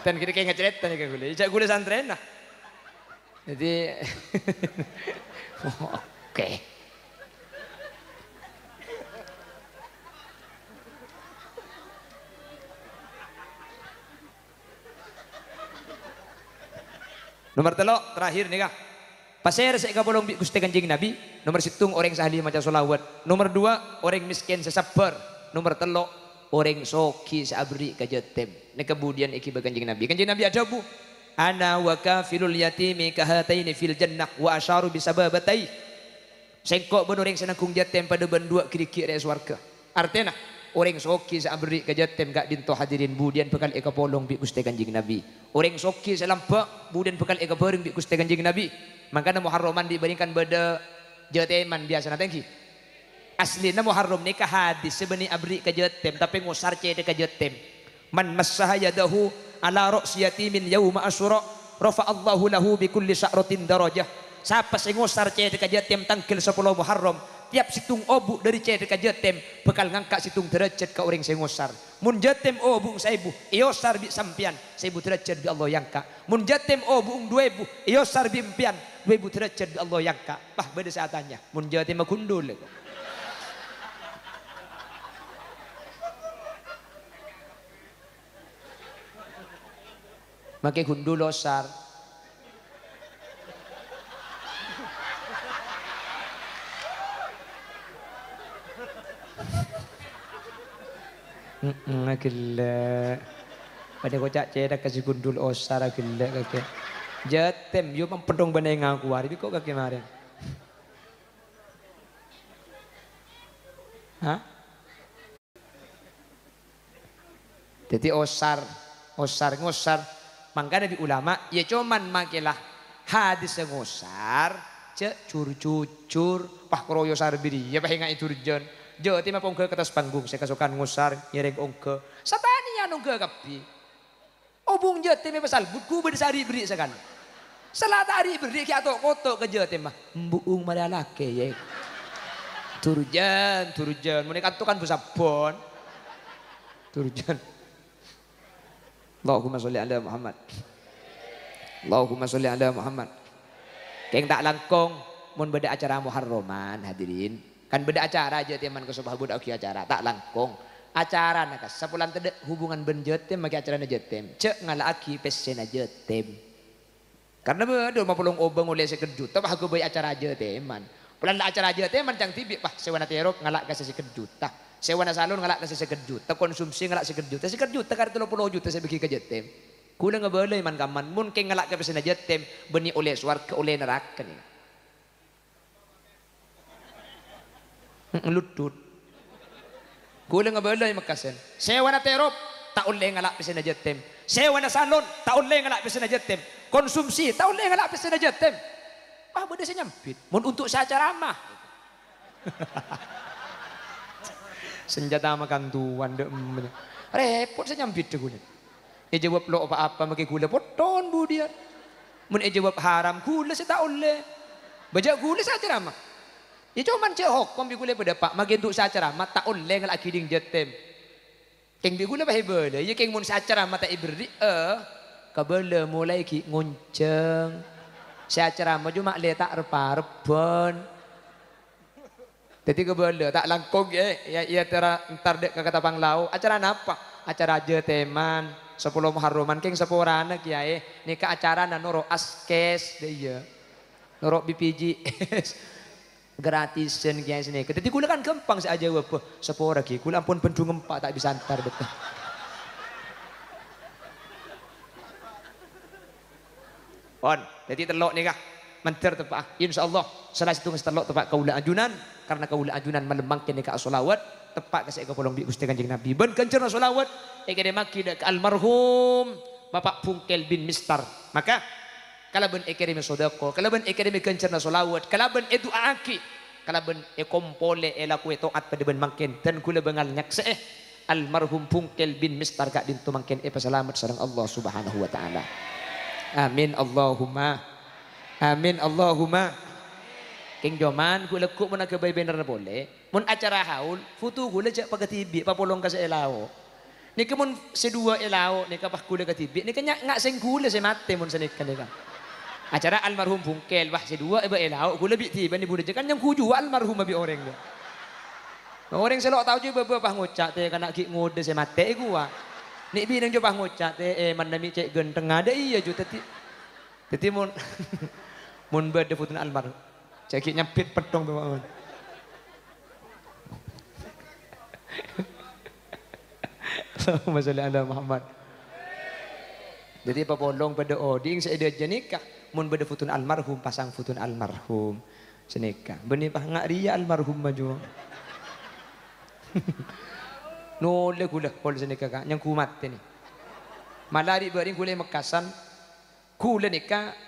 Tan kira kayak ngecerit tanya ke gule. Ijak gule santren lah, Jadi oh, oke. Okay. Nomor telok terakhir nih kak. Pasir saya kapolong gusti kencing nabi. Nomor situng orang sahli macam solawat. Nomor dua orang miskin sesabar. Nomor telok orang soki sabri kajetem. Nek kemudian iki kencing nabi. Kencing nabi ada bu. Ana wa kafilul yatimi kahataini fil jannah wa asharu bisababatai. Sengkok benoreng senangkung jatem pada bandua kiri kiri suarga. Artinya Orang soki seambri kejatem gak dinto hadirin budian bekal eka polong bi guste kanjing Nabi. Orang soki selampak budian bekal eka bareng bi guste kanjing Nabi. Makanya Muharraman dibandingkan pada jateman biasa nanti asli Aslinya Muharram nikah hadis sebeni abri kejatem tapi ngusar cede kejatem. Man massaha yadahu ala ra'si yatimin yauma asyura rafa Allahu lahu bi kulli sya'ratin darajah. Siapa sing ngusar cede kejatem tangkil 10 Muharram tiap situng obuk dari cedek ka jetem bekal ngangkat situng derajat ke orang saya ngosar mun jetem obuk saya bu iosar bi sampian saya bu derajat bi Allah yang kak. mun jetem obuk dua bu iosar bi empian dua bu derajat bi Allah yang kak. bah beda saya tanya mun jetem makundul ya, Makai gundul osar mm gila. Pada kocak cedak kasih gundul osara gila kakek. Jatem, yo mempedong yang ngaku hari kok kakek maren. Hah? Jadi osar, osar ngosar. Makanya di ulama, ya cuman makilah hadis ngosar, cek cur-cur, pah kroyo sarbiri, ya pahinga itu jen. Jo ti mapungge ke atas panggung saya kasukan ngusar nyereng ongke. Satani anu ge kapi. Obung oh, je ti pasal buku berisari beri sakan. Selat hari beri ki koto ke je ti mah. Mbuung madalake ye. Turujan, turjan. Mun kantu kan busa bon. Turjan. Allahumma sholli ala Muhammad. Allahumma sholli ala Muhammad. Keng tak langkong mun beda acara Muharraman hadirin. Kan beda acara aja teman ke subah budak okay, acara tak langkung. Acara nak sepulan tede hubungan ben jetem maki acara na jetem. Cek aki pesen aja tem. Karena beda mau pelung obeng oleh sekejut bah aku bayi acara aja teman. Pulang acara aja teman cang tibi bah sewana terok ngalak kasih sekejuta. Sewana salon ngalak kasih sekejuta. Konsumsi ngalak sekejuta. Sekejuta karena telur puluh juta saya beri ke jetem. Kula ngebalay man kaman mungkin ngalak kasih pesen aja tem. Beni oleh suar ke oleh neraka nih. Ludud. gula nga balay magkasen. Sewa na terop, taon lang nga lapis na jetem. Sewa na sanon, taon lang nga lapis na jetem. Konsumsi, taon lang nga lapis na jetem. Ah, bada sa nyampit. Mun untuk sa acarama. Senjata makan tuan. Mm, Repot sa nyampit tu kulit. jawab lo apa-apa maki gula poton budian. Mun jawab haram gula sa taon le. Bajak gula sa acarama. Ya cuman cek hukum oh, bi gule pada pak magi duk sacara mata on leng akiding jetem. Keng bi gule pahe ya keng mun sacara mata ibri eh kabele mulai ki ngunceng. Sacara maju mak le tak repa rebon. Jadi kebele tak langkong ye eh, ya ya tera entar dek kata pang lau acara napa? Acara jeteman sepuluh muharroman keng sepuluh anak kiai ya, eh. nikah acara nanoro askes deh ya, Norok BPJS. gratis dan kaya sini. Jadi kula kan gampang saja wapah. Sepuluh lagi, kula pun pendung empat tak bisa antar betul. Pon, jadi telok ni kah? Mentir tepat. Ah. InsyaAllah, selesai itu mesti telok tempat kaulah ajunan. Karena kaulah ajunan melemangkan dekat solawat. Tepat ke saya pulang bih kusti kanjeng Nabi. Ben kencerna solawat. Eka dia maki dekat almarhum. Bapak Pungkel bin Mistar. Maka, kalaban e kerimi sodako kalaban e kerimi kencerna solawat kalaban e duaaki kalaban e kompole e laku e toat pada ben mangken dan gula bengal nyakse eh almarhum pungkel bin mistar gak dintu mangken e pasalamat sarang Allah subhanahu wa ta'ala amin Allahumma amin Allahumma King Joman ku lekuk mun aga boleh. Mun acara haul futu ku lejak pagatibi papolong ka elao. Ni kemun sedua elao nikapah kapah ku lekatibi kenyak ngak senggule ku le semate mun e senik kan acara almarhum bungkel wah dua ibu eh, elau eh, gula bi tiba ni budak kan yang kuju almarhum abi orang dia nah, orang selok tahu je bapa pah ngocak teh kana ki ngode se mate gua ni bi nang jo pah ngocak teh eh mandami cek genteng ada iya ju teti teti mun mun bade putun almarhum cek ki nyempit petong tu mon Allahumma sholli ala Muhammad. Jadi apa bolong pada oding saya dia nikah mun beda futun almarhum pasang futun almarhum seneka benih pah ngak ria almarhum maju nolak gula pol seneka kak yang kumat ini malari beri gula mekasan gula neka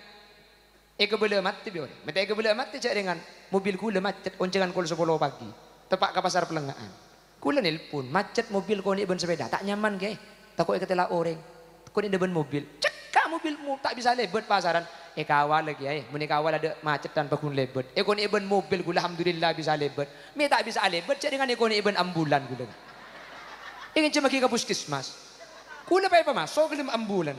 Eka boleh mati biar, Mete eka boleh mati cak dengan mobil gula macet oncengan kol sepuluh pagi, tepak ke pasar pelengaan. Kula nelpon, macet mobil kau ni ben sepeda, tak nyaman gay. Takut eka telah orang, kau ni mobil, cekak mobilmu tak bisa lebet pasaran. Ikawa eh, lagi ay. Eh. Mun ada macet tanpa kun lebet. Ekon eh, iben mobil gula alhamdulillah bisa lebet. Me tak bisa lebet cek dengan ekon iben ambulan gula. Ingin cuma ke puskesmas. Kula pa pamasok ng ambulan.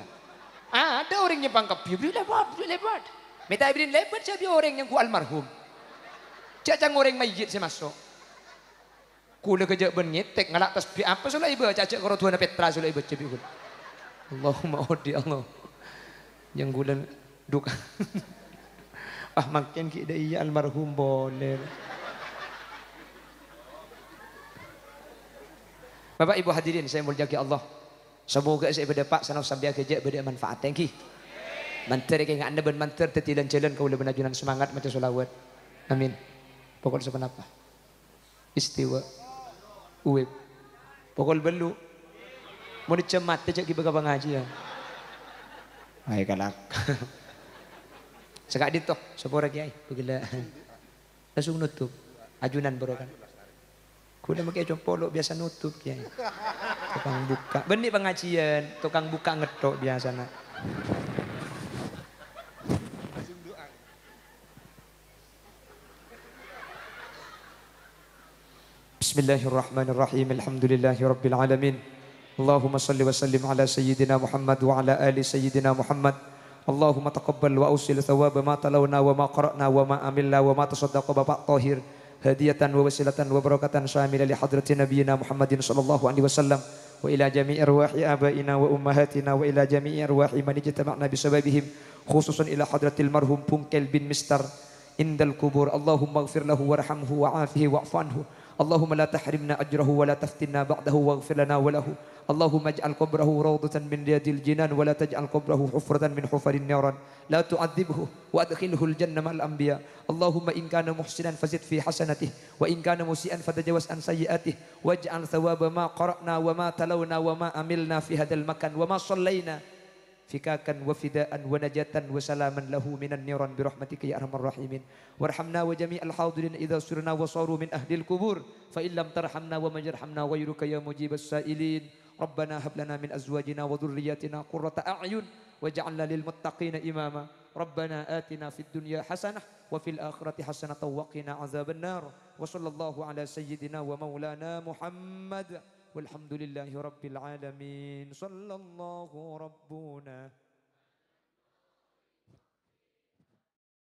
Ah, ada orang yang pangkap bibli lebat, lebat. Me tak ibin lebat cek orang yang ku almarhum. Cek cang orang mayit si masuk. Kula kerja ben ngitek ngalak tas bi apa sulah iba. cacak korotuan Tuhan Petra sulah ibu cek Allahumma odi Allah. Yang gula. Duka. ah makin kita iya almarhum boleh. Bapak Ibu hadirin saya muliaki Allah. Semoga saya berdapat sanau sambil kerja beri manfaat. Thank you. manteri kayak anda ben mantar dan jalan kau lebih najunan semangat macam solawat. Amin. Pokok sepan apa? Istiwa. Uwib. Pokok belu. Mau dicemat tejak kita ngaji ya. Ayo kalak. Sekak dito, sepora kiai, begila. Langsung nutup. Ajunan baru kan Kuda makai compolo biasa nutup kiai. Tukang buka, benih pengajian, tukang buka ngetok biasa nak. Bismillahirrahmanirrahim. Alhamdulillahi alamin. Allahumma salli wa sallim ala sayyidina Muhammad wa ala ali sayyidina Muhammad. اللهم تقبل واوصل ثواب ما تلونا وما قرانا وما املنا وما تصدق بابا طاهر هديه ووسيله وبركه شامله لحضره نبينا محمد صلى الله عليه وسلم والى جميع ارواح ابائنا وامهاتنا والى جميع ارواح من اجتمعنا بسببهم خصوصا الى حضره المرحوم بنكل بن مستر عند القبور اللهم اغفر له وارحمه وعافه واعف عنه وعفنه. اللهم لا تحرمنا أجره ولا تفتنا بعده واغفر لنا وله اللهم اجعل قبره روضة من رياض الجنان ولا تجعل قبره حفرة من حفر النار لا تعذبه وأدخله الجنة مع الأنبياء اللهم إن كان محسنا فزد في حسنته وإن كان مسيئا فتجاوز عن سيئاته واجعل ثواب ما قرأنا وما تلونا وما أملنا في هذا المكان وما صلينا فكاكا وفداء ونجاة وسلاما له من النيران برحمتك يا أرحم الراحمين وارحمنا وجميع الحاضرين إذا سرنا وصاروا من أهل القبور فإن لم ترحمنا ومن يرحمنا غيرك يا مجيب السائلين ربنا هب لنا من أزواجنا وذرياتنا قرة أعين واجعلنا للمتقين إماما ربنا آتنا في الدنيا حسنة وفي الآخرة حسنة وقنا عذاب النار وصلى الله على سيدنا ومولانا محمد والحمد لله رب العالمين صلى الله ربنا